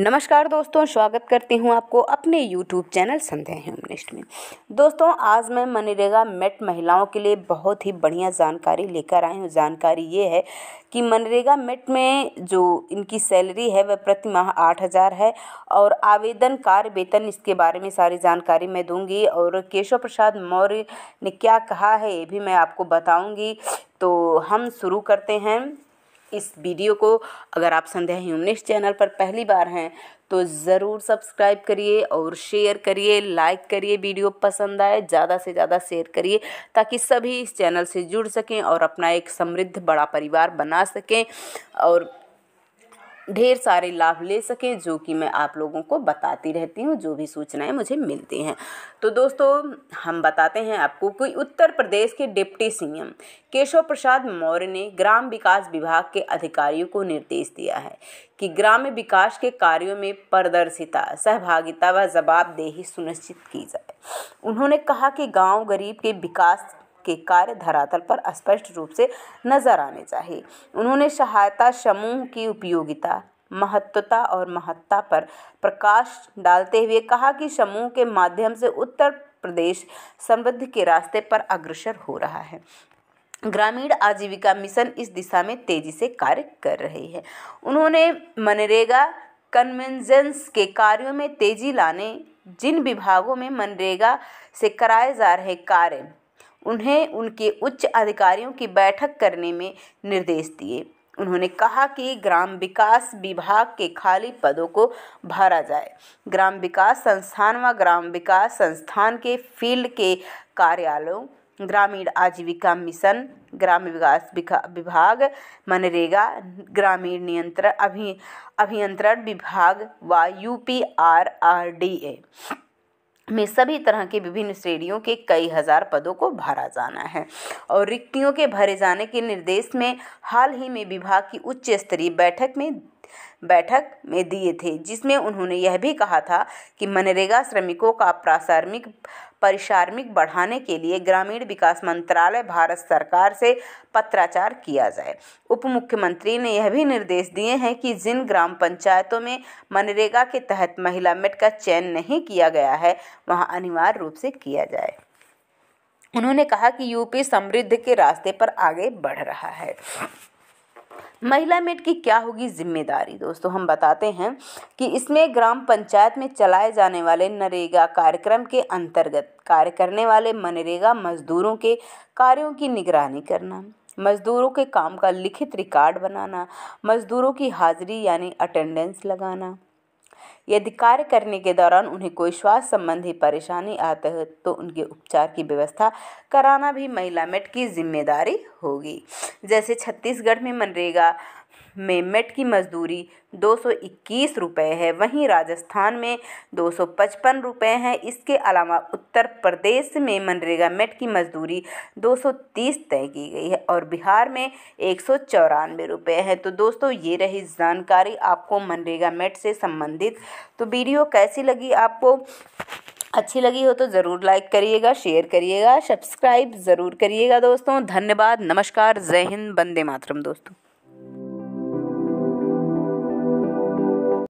नमस्कार दोस्तों स्वागत करती हूँ आपको अपने यूट्यूब चैनल संध्या ह्यूमनिस्ट में दोस्तों आज मैं मनरेगा मेट महिलाओं के लिए बहुत ही बढ़िया जानकारी लेकर आई हूँ जानकारी ये है कि मनरेगा मेट में जो इनकी सैलरी है वह प्रति माह आठ हज़ार है और आवेदन कार्य वेतन इसके बारे में सारी जानकारी मैं दूंगी और केशव प्रसाद मौर्य ने क्या कहा है ये भी मैं आपको बताऊँगी तो हम शुरू करते हैं इस वीडियो को अगर आप संध्या ह्यूमनिस्ट चैनल पर पहली बार हैं तो ज़रूर सब्सक्राइब करिए और शेयर करिए लाइक करिए वीडियो पसंद आए ज़्यादा से ज़्यादा शेयर करिए ताकि सभी इस चैनल से जुड़ सकें और अपना एक समृद्ध बड़ा परिवार बना सकें और ढेर सारे लाभ ले सकें जो कि मैं आप लोगों को बताती रहती हूँ जो भी सूचनाएं मुझे मिलती हैं तो दोस्तों हम बताते हैं आपको कि उत्तर प्रदेश के डिप्टी सीएम केशव प्रसाद मौर्य ने ग्राम विकास विभाग के अधिकारियों को निर्देश दिया है कि ग्राम्य विकास के कार्यों में पारदर्शिता सहभागिता व जवाबदेही सुनिश्चित की जाए उन्होंने कहा कि गांव गरीब के विकास के कार्य धरातल पर स्पष्ट रूप से नजर आने चाहिए उन्होंने सहायता समूह की उपयोगिता महत्वता और महत्ता पर प्रकाश डालते हुए कहा कि समूह के माध्यम से उत्तर प्रदेश समृद्ध के रास्ते पर अग्रसर हो रहा है ग्रामीण आजीविका मिशन इस दिशा में तेजी से कार्य कर रही है उन्होंने मनरेगा कन्वेंजेंस के कार्यों में तेजी लाने जिन विभागों में मनरेगा से कराए जा रहे कार्य उन्हें उनके उच्च अधिकारियों की बैठक करने में निर्देश दिए उन्होंने कहा कि ग्राम विकास विभाग के खाली पदों को भरा जाए ग्राम विकास संस्थान व ग्राम विकास संस्थान के फील्ड के कार्यालयों ग्रामीण आजीविका मिशन ग्राम विकास विभाग मनरेगा ग्रामीण नियंत्रण अभि अभियंत्रण विभाग व U P R R D A में सभी तरह के विभिन्न श्रेणियों के कई हज़ार पदों को भरा जाना है और रिक्तियों के भरे जाने के निर्देश में हाल ही में विभाग की उच्च स्तरीय बैठक में बैठक में दिए थे जिसमें उन्होंने यह भी कहा था कि मनरेगा श्रमिकों का प्रासरमिक परिश्रामिक बढ़ाने के लिए ग्रामीण विकास मंत्रालय भारत सरकार से पत्राचार किया जाए उप मुख्यमंत्री ने यह भी निर्देश दिए हैं कि जिन ग्राम पंचायतों में मनरेगा के तहत महिला मेट का चयन नहीं किया गया है वहां अनिवार्य रूप से किया जाए उन्होंने कहा कि यूपी समृद्ध के रास्ते पर आगे बढ़ रहा है महिला मेट की क्या होगी जिम्मेदारी दोस्तों हम बताते हैं कि इसमें ग्राम पंचायत में चलाए जाने वाले नरेगा कार्यक्रम के अंतर्गत कार्य करने वाले मनरेगा मजदूरों के कार्यों की निगरानी करना मजदूरों के काम का लिखित रिकॉर्ड बनाना मजदूरों की हाजिरी यानी अटेंडेंस लगाना यदि कार्य करने के दौरान उन्हें कोई श्वास संबंधी परेशानी आते है तो उनके उपचार की व्यवस्था कराना भी महिला मेट की जिम्मेदारी होगी जैसे छत्तीसगढ़ में मनरेगा में मेट की मज़दूरी दो सौ इक्कीस रुपये है वहीं राजस्थान में दो सौ पचपन रुपये है इसके अलावा उत्तर प्रदेश में मनरेगा मेट की मज़दूरी दो सौ तीस तय की गई है और बिहार में एक सौ चौरानवे रुपये है तो दोस्तों ये रही जानकारी आपको मनरेगा मेट से संबंधित तो वीडियो कैसी लगी आपको अच्छी लगी हो तो ज़रूर लाइक करिएगा शेयर करिएगा सब्सक्राइब ज़रूर करिएगा दोस्तों धन्यवाद नमस्कार जय हिंद बंदे मातरम दोस्तों